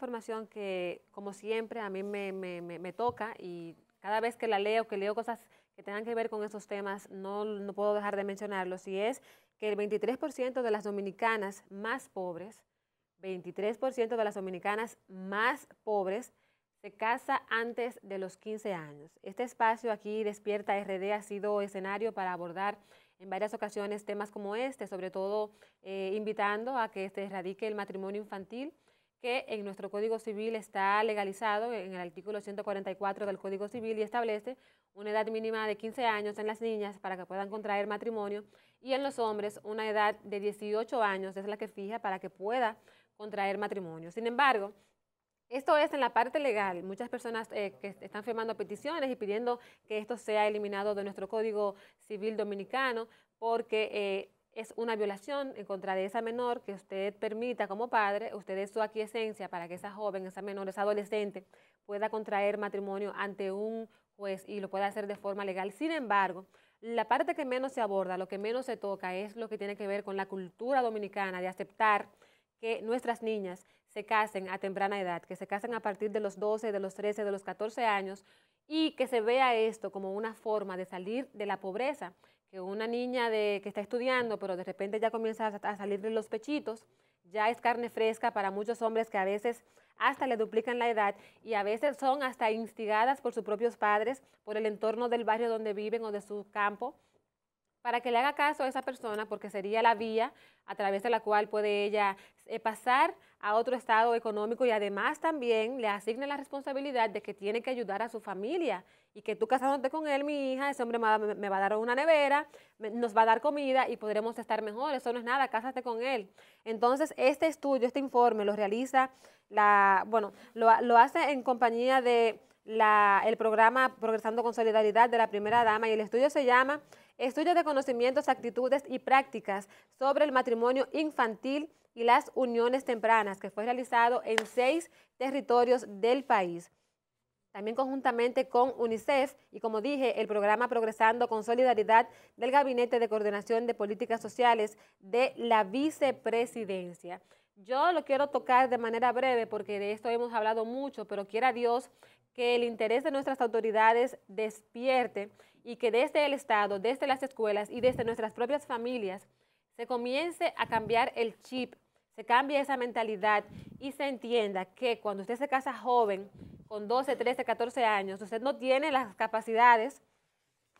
información que, como siempre, a mí me, me, me, toca y cada vez que la leo, que leo cosas que tengan que ver con esos temas, no, no puedo dejar de mencionarlos, y es que el 23% de las dominicanas más pobres, 23% de las dominicanas más pobres, se casa antes de los 15 años. Este espacio aquí, Despierta RD, ha sido escenario para abordar en varias ocasiones temas como este, sobre todo eh, invitando a que se erradique el matrimonio infantil que en nuestro Código Civil está legalizado en el artículo 144 del Código Civil y establece una edad mínima de 15 años en las niñas para que puedan contraer matrimonio y en los hombres una edad de 18 años es la que fija para que pueda contraer matrimonio. Sin embargo, esto es en la parte legal. Muchas personas eh, que están firmando peticiones y pidiendo que esto sea eliminado de nuestro Código Civil Dominicano porque... Eh, es una violación en contra de esa menor que usted permita como padre, usted es su aquiescencia para que esa joven, esa menor, esa adolescente pueda contraer matrimonio ante un juez y lo pueda hacer de forma legal. Sin embargo, la parte que menos se aborda, lo que menos se toca es lo que tiene que ver con la cultura dominicana de aceptar que nuestras niñas se casen a temprana edad, que se casen a partir de los 12, de los 13, de los 14 años y que se vea esto como una forma de salir de la pobreza, que una niña de, que está estudiando, pero de repente ya comienza a, a salirle los pechitos, ya es carne fresca para muchos hombres que a veces hasta le duplican la edad y a veces son hasta instigadas por sus propios padres, por el entorno del barrio donde viven o de su campo, para que le haga caso a esa persona, porque sería la vía a través de la cual puede ella eh, pasar a otro estado económico y además también le asigne la responsabilidad de que tiene que ayudar a su familia y que tú casándote con él, mi hija, ese hombre me va, a dar una nevera, nos va a dar comida y podremos estar mejor, eso no es nada, cásate con él. Entonces, este estudio, este informe lo realiza la, bueno, lo, hace en compañía de el programa Progresando con Solidaridad de la Primera Dama y el estudio se llama estudio de conocimientos, actitudes y prácticas sobre el matrimonio infantil y las uniones tempranas, que fue realizado en seis territorios del país. También conjuntamente con UNICEF y, como dije, el programa Progresando con Solidaridad del Gabinete de Coordinación de Políticas Sociales de la Vicepresidencia. Yo lo quiero tocar de manera breve porque de esto hemos hablado mucho, pero quiera Dios que el interés de nuestras autoridades despierte y que desde el Estado, desde las escuelas y desde nuestras propias familias se comience a cambiar el chip, se cambie esa mentalidad y se entienda que cuando usted se casa joven, con 12, 13, 14 años, usted no tiene las capacidades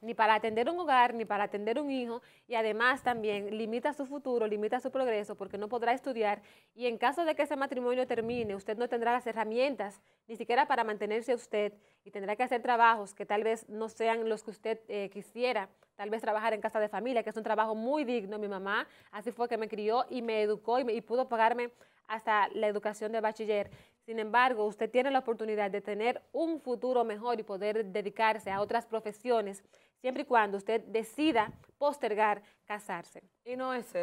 ni para atender un hogar, ni para atender un hijo, y además también limita su futuro, limita su progreso, porque no podrá estudiar, y en caso de que ese matrimonio termine, usted no tendrá las herramientas, ni siquiera para mantenerse usted, y tendrá que hacer trabajos que tal vez no sean los que usted eh, quisiera, tal vez trabajar en casa de familia, que es un trabajo muy digno, mi mamá, así fue que me crió y me educó y, me, y pudo pagarme hasta la educación de bachiller. Sin embargo, usted tiene la oportunidad de tener un futuro mejor y poder dedicarse a otras profesiones, siempre y cuando usted decida postergar casarse. Y no es